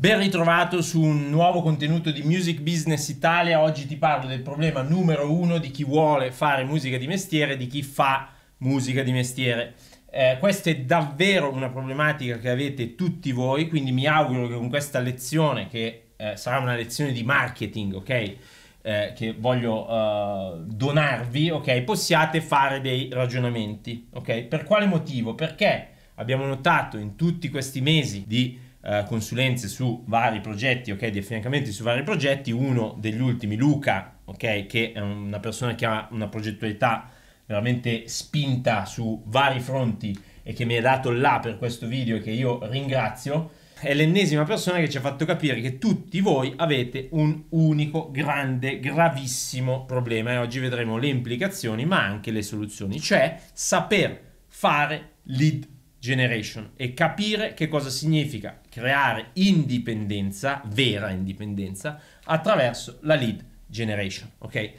Ben ritrovato su un nuovo contenuto di Music Business Italia. Oggi ti parlo del problema numero uno di chi vuole fare musica di mestiere, di chi fa musica di mestiere. Eh, questa è davvero una problematica che avete tutti voi, quindi mi auguro che con questa lezione, che eh, sarà una lezione di marketing, ok? Eh, che voglio uh, donarvi, ok? Possiate fare dei ragionamenti, ok? Per quale motivo? Perché abbiamo notato in tutti questi mesi di eh, consulenze su vari progetti, ok, di affiancamenti su vari progetti, uno degli ultimi, Luca, ok, che è una persona che ha una progettualità veramente spinta su vari fronti e che mi ha dato là per questo video che io ringrazio, è l'ennesima persona che ci ha fatto capire che tutti voi avete un unico, grande, gravissimo problema e oggi vedremo le implicazioni ma anche le soluzioni, cioè saper fare lead generation e capire che cosa significa creare indipendenza, vera indipendenza, attraverso la lead generation, ok?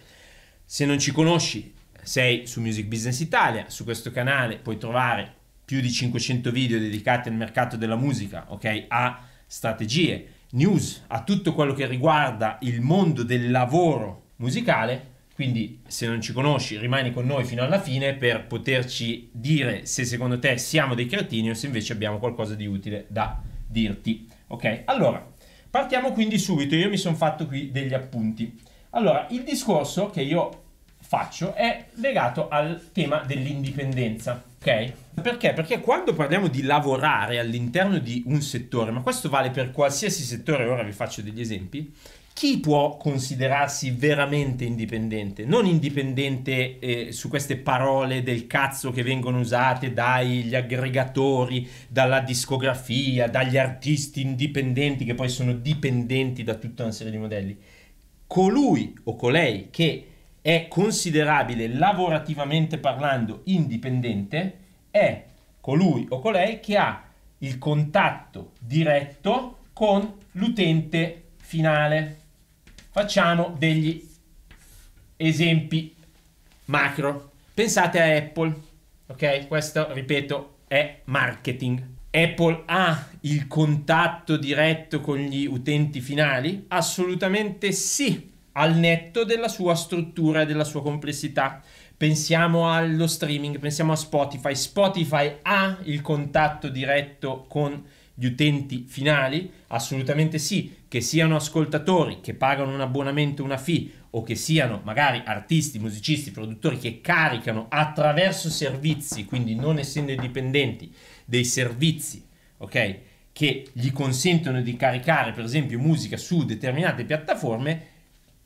Se non ci conosci, sei su Music Business Italia, su questo canale puoi trovare più di 500 video dedicati al mercato della musica, ok? A strategie, news, a tutto quello che riguarda il mondo del lavoro musicale quindi se non ci conosci rimani con noi fino alla fine per poterci dire se secondo te siamo dei cretini o se invece abbiamo qualcosa di utile da dirti. Ok, allora partiamo quindi subito. Io mi sono fatto qui degli appunti. Allora, il discorso che io faccio è legato al tema dell'indipendenza, ok? Perché? Perché quando parliamo di lavorare all'interno di un settore, ma questo vale per qualsiasi settore, ora vi faccio degli esempi, chi può considerarsi veramente indipendente? Non indipendente eh, su queste parole del cazzo che vengono usate dagli aggregatori, dalla discografia, dagli artisti indipendenti che poi sono dipendenti da tutta una serie di modelli. Colui o colei che è considerabile lavorativamente parlando indipendente è colui o colei che ha il contatto diretto con l'utente finale. Facciamo degli esempi macro. Pensate a Apple, ok? Questo, ripeto, è marketing. Apple ha il contatto diretto con gli utenti finali? Assolutamente sì, al netto della sua struttura e della sua complessità. Pensiamo allo streaming, pensiamo a Spotify. Spotify ha il contatto diretto con gli gli utenti finali? Assolutamente sì, che siano ascoltatori che pagano un abbonamento, una fee o che siano magari artisti, musicisti, produttori che caricano attraverso servizi, quindi non essendo dipendenti, dei servizi, ok? Che gli consentono di caricare per esempio musica su determinate piattaforme,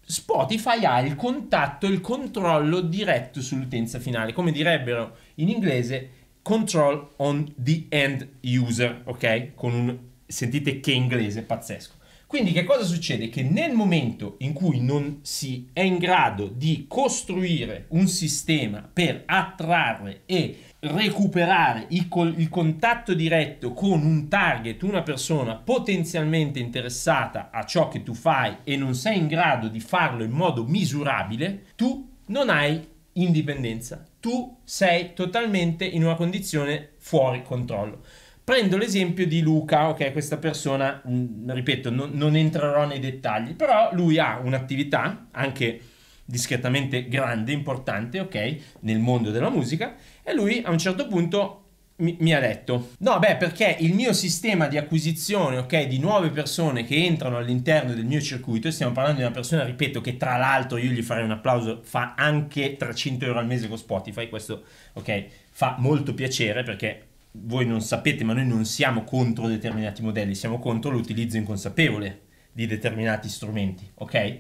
Spotify ha il contatto, il controllo diretto sull'utenza finale, come direbbero in inglese control on the end user, ok? Con un sentite che inglese pazzesco. Quindi che cosa succede? Che nel momento in cui non si è in grado di costruire un sistema per attrarre e recuperare il, il, contatto diretto con un target, una persona potenzialmente interessata a ciò che tu fai e non sei in grado di farlo in modo misurabile, tu non hai indipendenza. Tu sei totalmente in una condizione fuori controllo. Prendo l'esempio di Luca, ok, questa persona, mm, ripeto, non, non entrerò nei dettagli, però lui ha un'attività anche discretamente grande, importante, ok, nel mondo della musica e lui a un certo punto mi, mi, ha detto. No, beh, perché il mio sistema di acquisizione, ok, di nuove persone che entrano all'interno del mio circuito, e stiamo parlando di una persona, ripeto, che tra l'altro io gli farei un applauso, fa anche 300 euro al mese con Spotify, questo, ok, fa molto piacere perché voi non sapete, ma noi non siamo contro determinati modelli, siamo contro l'utilizzo inconsapevole di determinati strumenti, ok?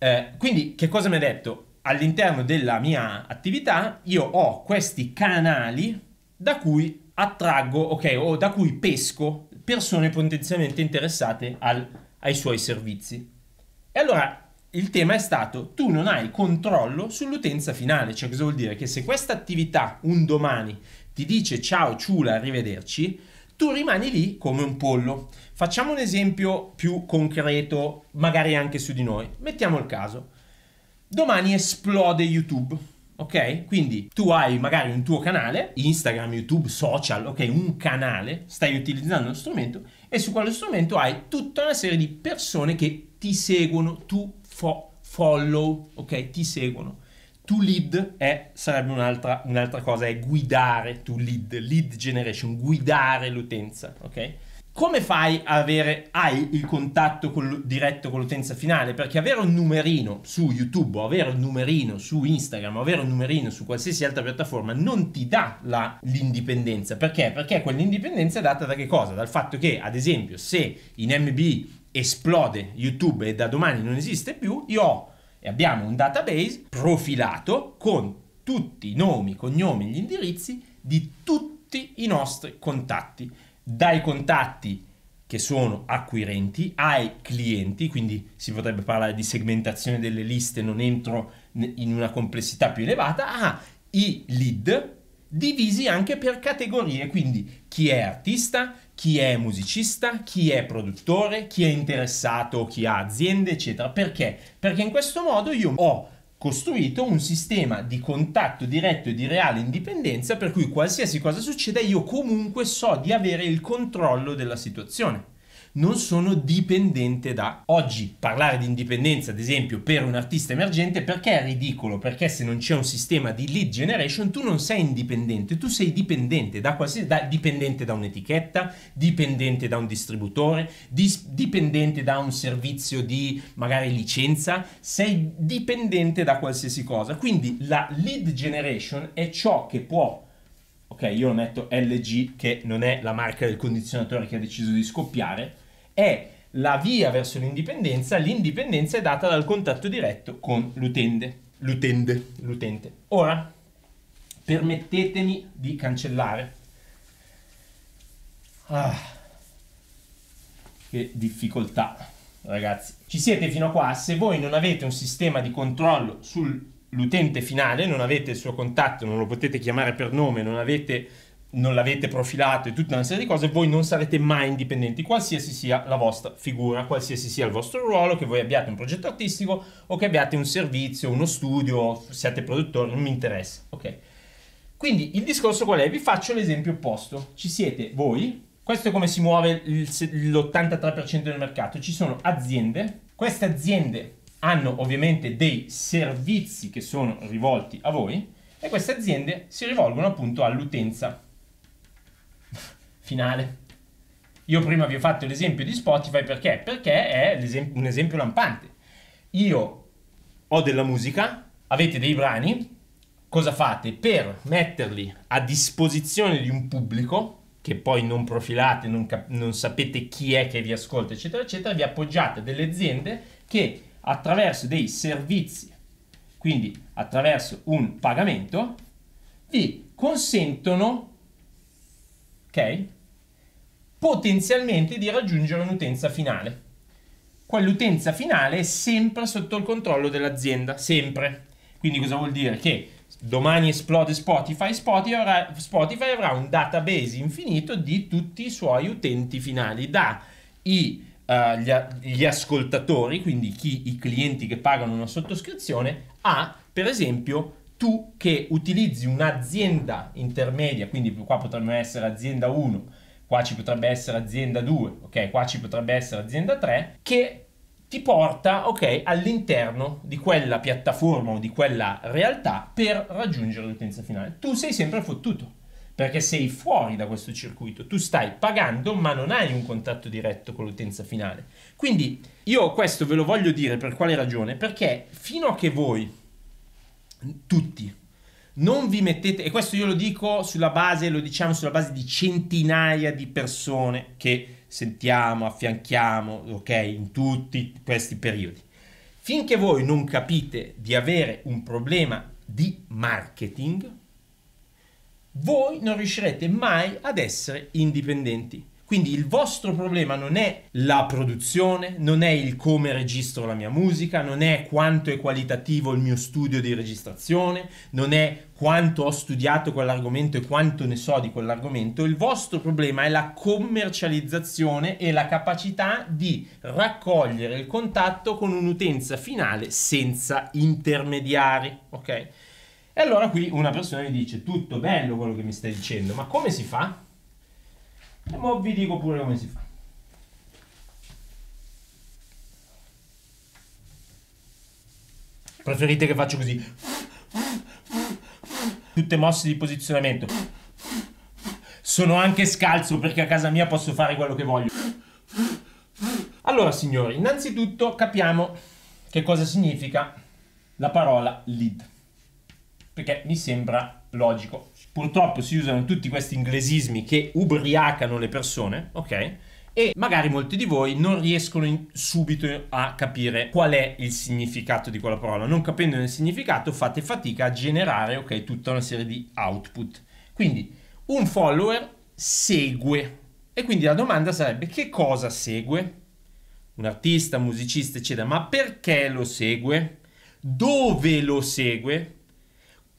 Eh, quindi che cosa mi ha detto? All'interno della mia attività io ho questi canali da cui attraggo, ok, o da cui pesco persone potenzialmente interessate al, ai suoi servizi. E allora il tema è stato tu non hai controllo sull'utenza finale, cioè cosa vuol dire? Che se questa attività un domani ti dice ciao ciula, arrivederci, tu rimani lì come un pollo. Facciamo un esempio più concreto, magari anche su di noi. Mettiamo il caso. Domani esplode YouTube Ok? Quindi tu hai magari un tuo canale, Instagram, YouTube, social, ok, un canale, stai utilizzando uno strumento e su quello strumento hai tutta una serie di persone che ti seguono, tu fo- follow, ok? Ti seguono. To lead è, sarebbe un'altra, un'altra cosa, è guidare to lead, lead generation, guidare l'utenza, ok? come fai a avere hai il contatto con diretto con l'utenza finale? Perché avere un numerino su YouTube, o avere un numerino su Instagram, o avere un numerino su qualsiasi altra piattaforma non ti dà la, l'indipendenza. Perché? Perché quell'indipendenza è data da che cosa? Dal fatto che, ad esempio, se in MB esplode YouTube e da domani non esiste più, io ho e abbiamo un database profilato con tutti i nomi, cognomi, gli indirizzi di tutti i nostri contatti dai contatti che sono acquirenti ai clienti, quindi si potrebbe parlare di segmentazione delle liste, non entro in una complessità più elevata, ai lead divisi anche per categorie, quindi chi è artista, chi è musicista, chi è produttore, chi è interessato, chi ha aziende, eccetera. Perché? Perché in questo modo io ho costruito un sistema di contatto diretto e di reale indipendenza per cui qualsiasi cosa succeda io comunque so di avere il controllo della situazione non sono dipendente da. Oggi parlare di indipendenza, ad esempio, per un artista emergente, perché è ridicolo? Perché se non c'è un sistema di lead generation, tu non sei indipendente, tu sei dipendente da qualsiasi. Da, dipendente da un'etichetta, dipendente da un distributore, dis, dipendente da un servizio di magari licenza, sei dipendente da qualsiasi cosa. Quindi la lead generation è ciò che può ok, io lo metto LG, che non è la marca del condizionatore che ha deciso di scoppiare, è la via verso l'indipendenza, l'indipendenza è data dal contatto diretto con l'utente. L'utente, l'utente. Ora, permettetemi di cancellare. Ah, che difficoltà, ragazzi. Ci siete fino a qua? Se voi non avete un sistema di controllo sul l'utente finale, non avete il suo contatto, non lo potete chiamare per nome, non, avete, non l'avete profilato e tutta una serie di cose, voi non sarete mai indipendenti, qualsiasi sia la vostra figura, qualsiasi sia il vostro ruolo, che voi abbiate un progetto artistico o che abbiate un servizio, uno studio, siate produttori, non mi interessa, ok? Quindi il discorso qual è? Vi faccio l'esempio opposto. Ci siete voi, questo è come si muove l'83% del mercato, ci sono aziende, queste aziende hanno ovviamente dei servizi che sono rivolti a voi e queste aziende si rivolgono appunto all'utenza finale. Io prima vi ho fatto l'esempio di Spotify perché? Perché è un esempio lampante. Io ho della musica, avete dei brani, cosa fate? Per metterli a disposizione di un pubblico che poi non profilate, non, cap- non sapete chi è che vi ascolta, eccetera, eccetera, vi appoggiate a delle aziende che attraverso dei servizi, quindi attraverso un pagamento, vi consentono, ok? Potenzialmente di raggiungere un'utenza finale. Quell'utenza finale è sempre sotto il controllo dell'azienda, sempre. Quindi cosa vuol dire? Che domani esplode Spotify, Spotify avrà, Spotify avrà un database infinito di tutti i suoi utenti finali, dai eh, gli, gli, ascoltatori, quindi chi, i clienti che pagano una sottoscrizione, a per esempio tu che utilizzi un'azienda intermedia, quindi qua potrebbe essere azienda 1, qua ci potrebbe essere azienda 2, ok, qua ci potrebbe essere azienda 3, che ti porta okay, all'interno di quella piattaforma o di quella realtà per raggiungere l'utenza finale. Tu sei sempre fottuto perché sei fuori da questo circuito, tu stai pagando ma non hai un contatto diretto con l'utenza finale. Quindi io questo ve lo voglio dire per quale ragione? Perché fino a che voi, tutti, non vi mettete, e questo io lo dico sulla base, lo diciamo sulla base di centinaia di persone che sentiamo, affianchiamo, ok, in tutti questi periodi. Finché voi non capite di avere un problema di marketing, voi non riuscirete mai ad essere indipendenti. Quindi il vostro problema non è la produzione, non è il come registro la mia musica, non è quanto è qualitativo il mio studio di registrazione, non è quanto ho studiato quell'argomento e quanto ne so di quell'argomento. Il vostro problema è la commercializzazione e la capacità di raccogliere il contatto con un'utenza finale senza intermediari, ok? E allora qui una persona gli dice, tutto bello quello che mi stai dicendo, ma come si fa? E mo vi dico pure come si fa. Preferite che faccio così. Tutte mosse di posizionamento. Sono anche scalzo perché a casa mia posso fare quello che voglio. Allora signori, innanzitutto capiamo che cosa significa la parola lead perché mi sembra logico. Purtroppo si usano tutti questi inglesismi che ubriacano le persone, ok? E magari molti di voi non riescono in, subito a capire qual è il significato di quella parola. Non capendo il significato fate fatica a generare, ok, tutta una serie di output. Quindi un follower segue. E quindi la domanda sarebbe che cosa segue? Un artista, un musicista, eccetera, ma perché lo segue? Dove lo segue?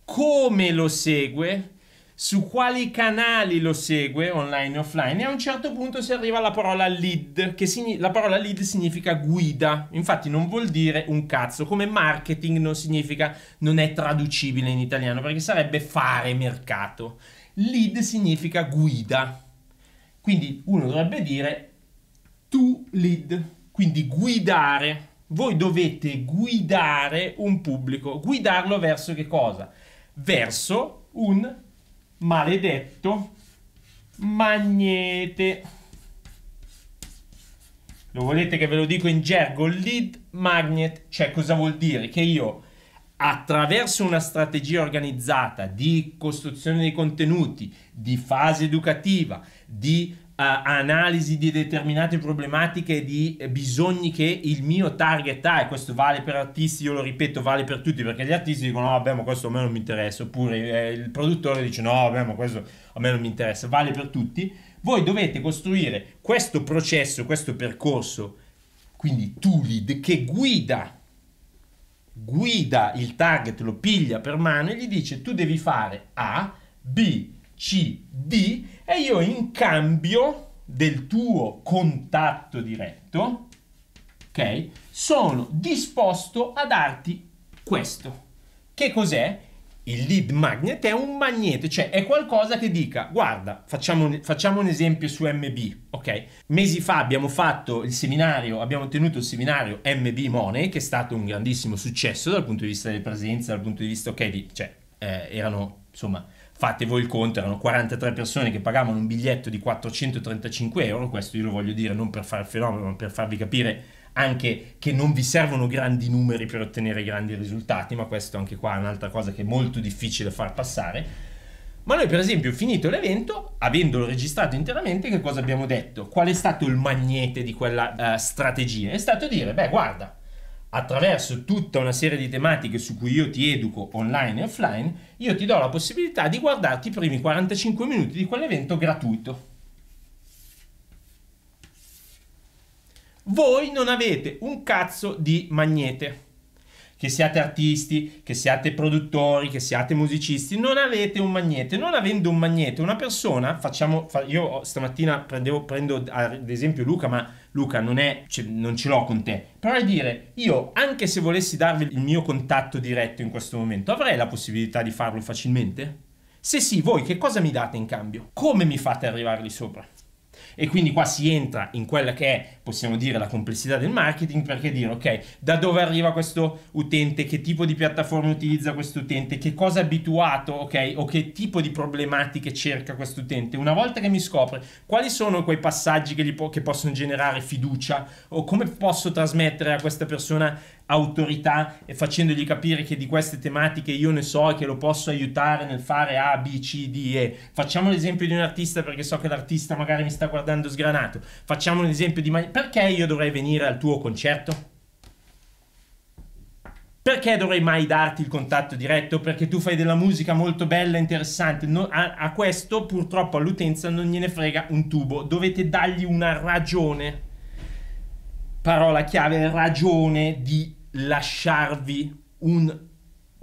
come lo segue, su quali canali lo segue online e offline e a un certo punto si arriva alla parola lead, che signi- la parola lead significa guida, infatti non vuol dire un cazzo, come marketing non significa, non è traducibile in italiano perché sarebbe fare mercato. Lead significa guida, quindi uno dovrebbe dire to lead, quindi guidare. Voi dovete guidare un pubblico, guidarlo verso che cosa? verso un maledetto magnete. Lo volete che ve lo dico in gergo? Lead magnet, cioè cosa vuol dire? Che io attraverso una strategia organizzata di costruzione dei contenuti, di fase educativa, di analisi di determinate problematiche e di eh, bisogni che il mio target ha e questo vale per artisti, io lo ripeto, vale per tutti perché gli artisti dicono no vabbè ma questo a me non mi interessa oppure eh, il produttore dice no vabbè ma questo a me non mi interessa, vale per tutti. Voi dovete costruire questo processo, questo percorso, quindi Tulid che guida guida il target, lo piglia per mano e gli dice tu devi fare A, B, CD e io in cambio del tuo contatto diretto, ok, sono disposto a darti questo. Che cos'è? Il lead magnet è un magnete, cioè è qualcosa che dica, guarda, facciamo, facciamo un esempio su MB, ok? Mesi fa abbiamo fatto il seminario, abbiamo tenuto il seminario MB Money, che è stato un grandissimo successo dal punto di vista delle presenze, dal punto di vista, ok, di, cioè eh, erano insomma, fate voi il conto, erano 43 persone che pagavano un biglietto di 435 euro, questo io lo voglio dire non per fare il fenomeno, ma per farvi capire anche che non vi servono grandi numeri per ottenere grandi risultati, ma questo anche qua è un'altra cosa che è molto difficile far passare. Ma noi per esempio, finito l'evento, avendolo registrato interamente, che cosa abbiamo detto? Qual è stato il magnete di quella uh, strategia? È stato dire, beh guarda, attraverso tutta una serie di tematiche su cui io ti educo online e offline, io ti do la possibilità di guardarti i primi 45 minuti di quell'evento gratuito. Voi non avete un cazzo di magnete che siate artisti, che siate produttori, che siate musicisti, non avete un magnete. Non avendo un magnete, una persona, facciamo, io stamattina prendevo, prendo ad esempio Luca, ma Luca non, è, cioè, non ce l'ho con te. Però è dire, io anche se volessi darvi il mio contatto diretto in questo momento, avrei la possibilità di farlo facilmente? Se sì, voi che cosa mi date in cambio? Come mi fate arrivare lì sopra? E quindi qua si entra in quella che è, possiamo dire, la complessità del marketing perché dire, ok, da dove arriva questo utente, che tipo di piattaforma utilizza questo utente, che cosa è abituato, ok, o che tipo di problematiche cerca questo utente. Una volta che mi scopre quali sono quei passaggi che, po- che possono generare fiducia o come posso trasmettere a questa persona autorità e facendogli capire che di queste tematiche io ne so e che lo posso aiutare nel fare A, B, C, D, E. Facciamo l'esempio di un artista perché so che l'artista magari mi sta guardando sgranato. Facciamo un esempio di... Perché io dovrei venire al tuo concerto? Perché dovrei mai darti il contatto diretto? Perché tu fai della musica molto bella e interessante. No, a, a questo purtroppo all'utenza non gliene frega un tubo. Dovete dargli una ragione. Parola chiave, ragione di lasciarvi un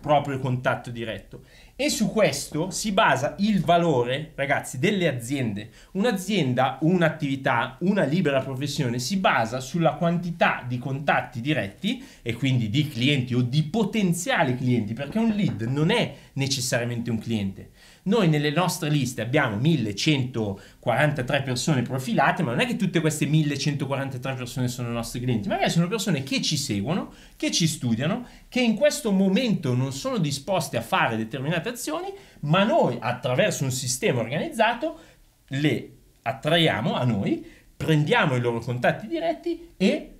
proprio contatto diretto. E su questo si basa il valore, ragazzi, delle aziende. Un'azienda, un'attività, una libera professione si basa sulla quantità di contatti diretti e quindi di clienti o di potenziali clienti, perché un lead non è necessariamente un cliente. Noi nelle nostre liste abbiamo 1143 persone profilate, ma non è che tutte queste 1143 persone sono i nostri clienti, magari sono persone che ci seguono, che ci studiano, che in questo momento non sono disposte a fare determinate azioni, ma noi attraverso un sistema organizzato le attraiamo a noi, prendiamo i loro contatti diretti e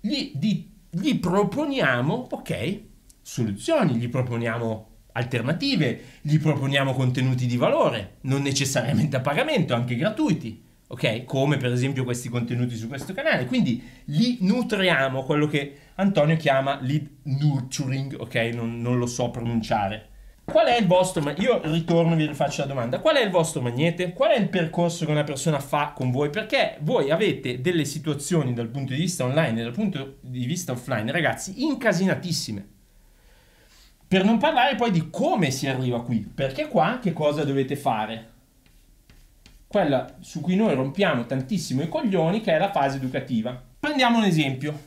gli, gli, gli proponiamo, ok, soluzioni, gli proponiamo alternative, gli proponiamo contenuti di valore, non necessariamente a pagamento, anche gratuiti, ok? Come per esempio questi contenuti su questo canale. Quindi li nutriamo, quello che Antonio chiama lead nurturing, ok? Non, non lo so pronunciare. Qual è il vostro magnete? Io ritorno e vi faccio la domanda. Qual è il vostro magnete? Qual è il percorso che una persona fa con voi? Perché voi avete delle situazioni dal punto di vista online e dal punto di vista offline, ragazzi, incasinatissime per non parlare poi di come si arriva qui, perché qua che cosa dovete fare? Quella su cui noi rompiamo tantissimo i coglioni, che è la fase educativa. Prendiamo un esempio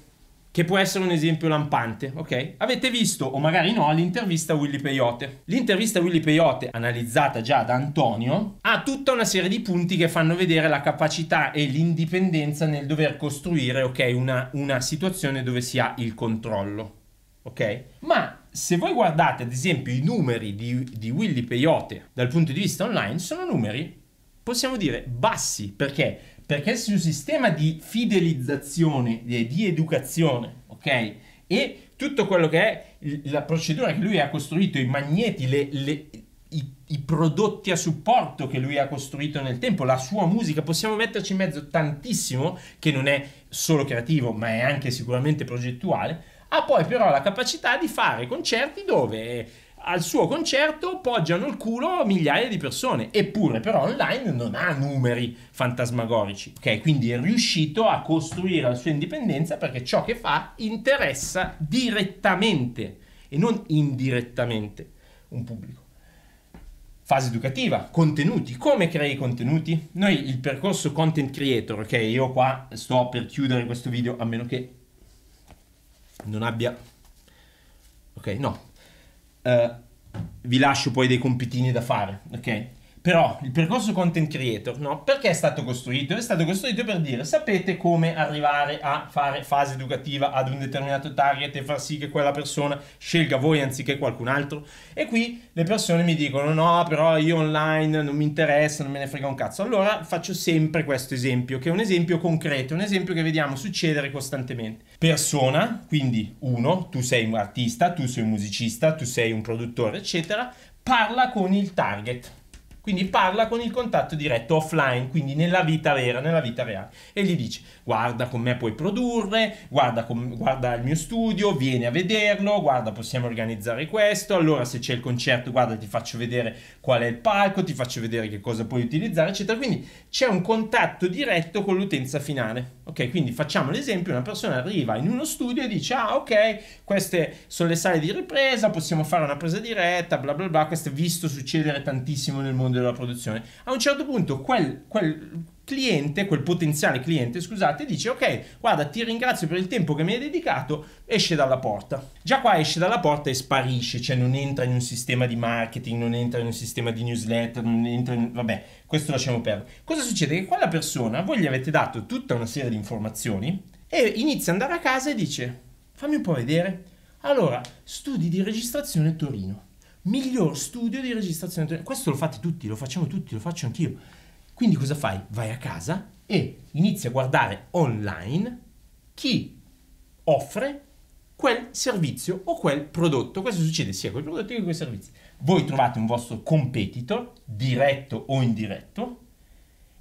che può essere un esempio lampante, ok? Avete visto, o magari no, l'intervista a Willy Peyote. L'intervista a Willy Peyote, analizzata già da Antonio, ha tutta una serie di punti che fanno vedere la capacità e l'indipendenza nel dover costruire, ok, una, una situazione dove si ha il controllo, ok? Ma se voi guardate ad esempio i numeri di, di Willy Peyote dal punto di vista online, sono numeri, possiamo dire, bassi. Perché? Perché sul sistema di fidelizzazione e eh, di educazione, ok? E tutto quello che è la procedura che lui ha costruito, i magneti, le, le, i, i, prodotti a supporto che lui ha costruito nel tempo, la sua musica, possiamo metterci in mezzo tantissimo, che non è solo creativo, ma è anche sicuramente progettuale ha poi però la capacità di fare concerti dove eh, al suo concerto poggiano il culo migliaia di persone, eppure però online non ha numeri fantasmagorici, ok? Quindi è riuscito a costruire la sua indipendenza perché ciò che fa interessa direttamente e non indirettamente un pubblico. Fase educativa, contenuti. Come crei contenuti? Noi il percorso content creator, ok? Io qua sto per chiudere questo video a meno che non abbia... Ok, no. Uh, vi lascio poi dei compitini da fare, ok? Però il percorso content creator, no? Perché è stato costruito? È stato costruito per dire sapete come arrivare a fare fase educativa ad un determinato target e far sì che quella persona scelga voi anziché qualcun altro. E qui le persone mi dicono no, però io online non mi interessa, non me ne frega un cazzo. Allora faccio sempre questo esempio, che è un esempio concreto, un esempio che vediamo succedere costantemente. Persona, quindi uno, tu sei un artista, tu sei un musicista, tu sei un produttore, eccetera, parla con il target quindi parla con il contatto diretto offline, quindi nella vita vera, nella vita reale. E gli dice, guarda con me puoi produrre, guarda, con, guarda il mio studio, vieni a vederlo, guarda possiamo organizzare questo, allora se c'è il concerto, guarda ti faccio vedere qual è il palco, ti faccio vedere che cosa puoi utilizzare, eccetera. Quindi c'è un contatto diretto con l'utenza finale. Ok, quindi facciamo l'esempio, una persona arriva in uno studio e dice, ah ok, queste sono le sale di ripresa, possiamo fare una presa diretta, bla bla bla, questo è visto succedere tantissimo nel mondo mondo della produzione. A un certo punto quel, quel cliente, quel potenziale cliente, scusate, dice ok, guarda, ti ringrazio per il tempo che mi hai dedicato, esce dalla porta. Già qua esce dalla porta e sparisce, cioè non entra in un sistema di marketing, non entra in un sistema di newsletter, non entra in... vabbè, questo lasciamo perdere. Cosa succede? Che quella persona, voi gli avete dato tutta una serie di informazioni e inizia ad andare a casa e dice fammi un po' vedere. Allora, studi di registrazione Torino miglior studio di registrazione. Questo lo fate tutti, lo facciamo tutti, lo faccio anch'io. Quindi cosa fai? Vai a casa e inizi a guardare online chi offre quel servizio o quel prodotto. Questo succede sia con i prodotti che con i servizi. Voi trovate un vostro competitor, diretto o indiretto,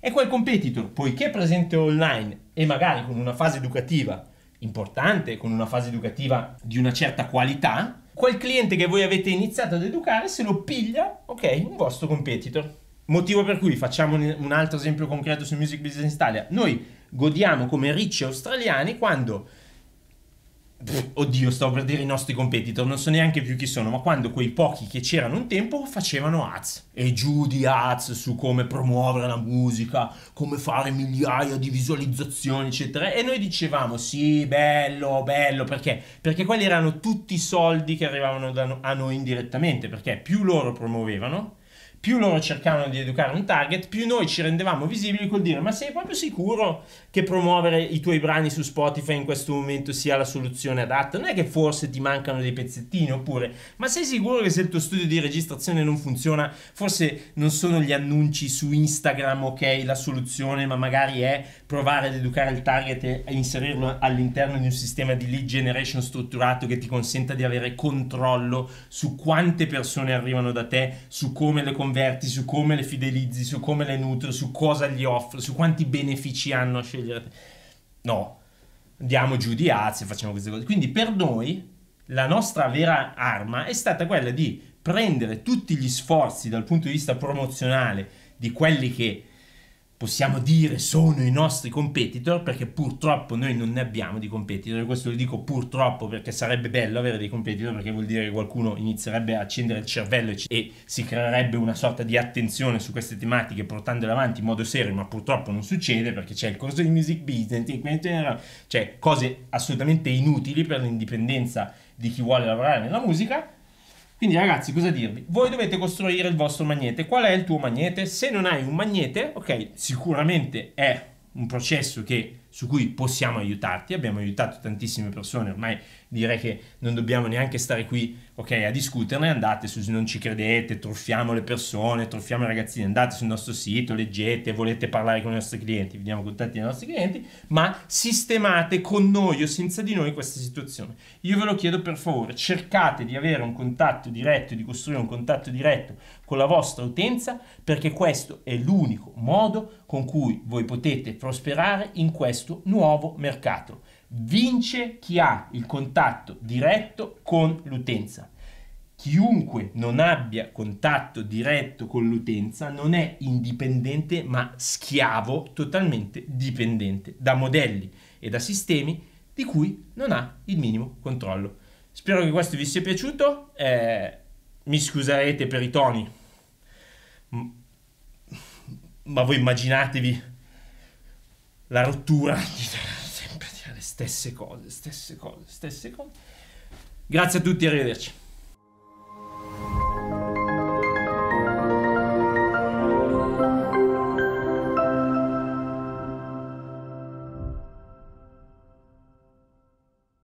e quel competitor, poiché è presente online e magari con una fase educativa importante, con una fase educativa di una certa qualità, quel cliente che voi avete iniziato ad educare se lo piglia, ok, un vostro competitor. Motivo per cui facciamo un altro esempio concreto su Music Business Italia. Noi godiamo come ricci australiani quando oddio, stavo per dire i nostri competitor, non so neanche più chi sono, ma quando quei pochi che c'erano un tempo facevano ads e giù di ads su come promuovere la musica, come fare migliaia di visualizzazioni, eccetera. E noi dicevamo sì, bello, bello, perché? Perché quelli erano tutti i soldi che arrivavano no- a noi indirettamente, perché più loro promuovevano più loro cercavano di educare un target, più noi ci rendevamo visibili col dire ma sei proprio sicuro che promuovere i tuoi brani su Spotify in questo momento sia la soluzione adatta? Non è che forse ti mancano dei pezzettini oppure ma sei sicuro che se il tuo studio di registrazione non funziona forse non sono gli annunci su Instagram ok la soluzione ma magari è provare ad educare il target e inserirlo all'interno di un sistema di lead generation strutturato che ti consenta di avere controllo su quante persone arrivano da te, su come le conversioni inverti, su come le fidelizzi, su come le nutri, su cosa gli offri, su quanti benefici hanno a scegliere. No, diamo giù di azze, facciamo queste cose. Quindi per noi la nostra vera arma è stata quella di prendere tutti gli sforzi dal punto di vista promozionale di quelli che possiamo dire sono i nostri competitor perché purtroppo noi non ne abbiamo di competitor questo lo dico purtroppo perché sarebbe bello avere dei competitor perché vuol dire che qualcuno inizierebbe a accendere il cervello e, e si creerebbe una sorta di attenzione su queste tematiche portandole avanti in modo serio ma purtroppo non succede perché c'è il corso di music business eh, cioè cose assolutamente inutili per l'indipendenza di chi vuole lavorare nella musica quindi ragazzi, cosa dirvi? Voi dovete costruire il vostro magnete. Qual è il tuo magnete? Se non hai un magnete, ok, sicuramente è un processo che su cui possiamo aiutarti. Abbiamo aiutato tantissime persone, ormai direi che non dobbiamo neanche stare qui okay, a discuterne. Andate su se Non ci credete, truffiamo le persone, truffiamo i ragazzini, andate sul nostro sito, leggete, volete parlare con i nostri clienti, vediamo contatti dei nostri clienti, ma sistemate con noi o senza di noi questa situazione. Io ve lo chiedo per favore, cercate di avere un contatto diretto, di costruire un contatto diretto con la vostra utenza, perché questo è l'unico modo con cui voi potete prosperare in questo questo nuovo mercato. Vince chi ha il contatto diretto con l'utenza. Chiunque non abbia contatto diretto con l'utenza non è indipendente ma schiavo, totalmente dipendente da modelli e da sistemi di cui non ha il minimo controllo. Spero che questo vi sia piaciuto, eh, mi scuserete per i toni, ma voi immaginatevi la rottura sempre dire le stesse cose, stesse cose, stesse cose. Grazie a tutti, arrivederci.